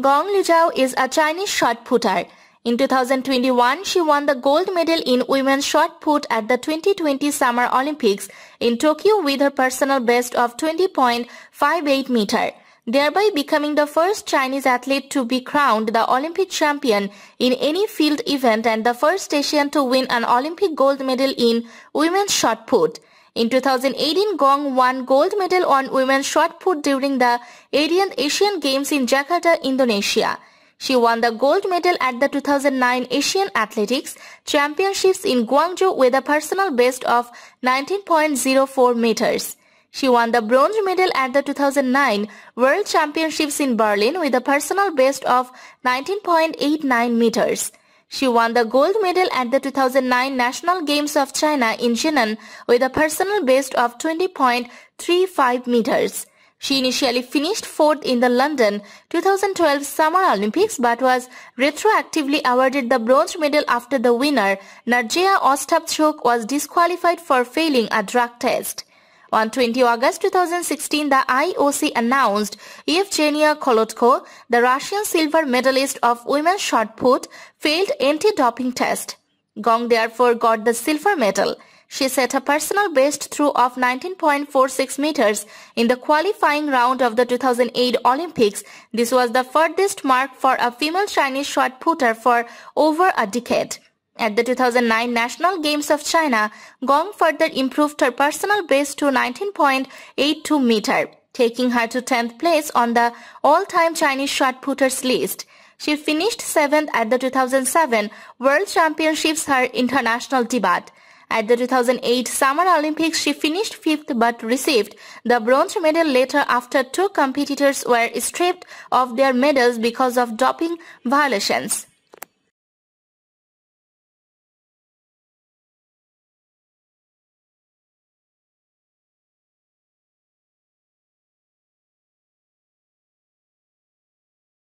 Gong Li Zhao is a Chinese shot putter. In 2021, she won the gold medal in women's shot put at the 2020 Summer Olympics in Tokyo with her personal best of 20.58 meter, thereby becoming the first Chinese athlete to be crowned the Olympic champion in any field event and the first Asian to win an Olympic gold medal in women's shot put. In 2018, Gong won gold medal on women's shot put during the 18th Asian Games in Jakarta, Indonesia. She won the gold medal at the 2009 Asian Athletics Championships in Guangzhou with a personal best of 19.04 meters. She won the bronze medal at the 2009 World Championships in Berlin with a personal best of 19.89 meters. She won the gold medal at the 2009 National Games of China in Jinan with a personal best of 20.35 meters. She initially finished fourth in the London 2012 Summer Olympics but was retroactively awarded the bronze medal after the winner, Narjea Ostapchuk, was disqualified for failing a drug test. On 20 August 2016, the IOC announced Evgenia Kolotko, the Russian silver medalist of women's shot put, failed anti-doping test. Gong therefore got the silver medal. She set a personal best throw of 19.46 meters in the qualifying round of the 2008 Olympics. This was the furthest mark for a female Chinese shot putter for over a decade. At the 2009 National Games of China, Gong further improved her personal best to 19.82 meter, taking her to 10th place on the all-time Chinese shot putters list. She finished 7th at the 2007 World Championships her international debut. At the 2008 Summer Olympics, she finished 5th but received the bronze medal later after two competitors were stripped of their medals because of doping violations.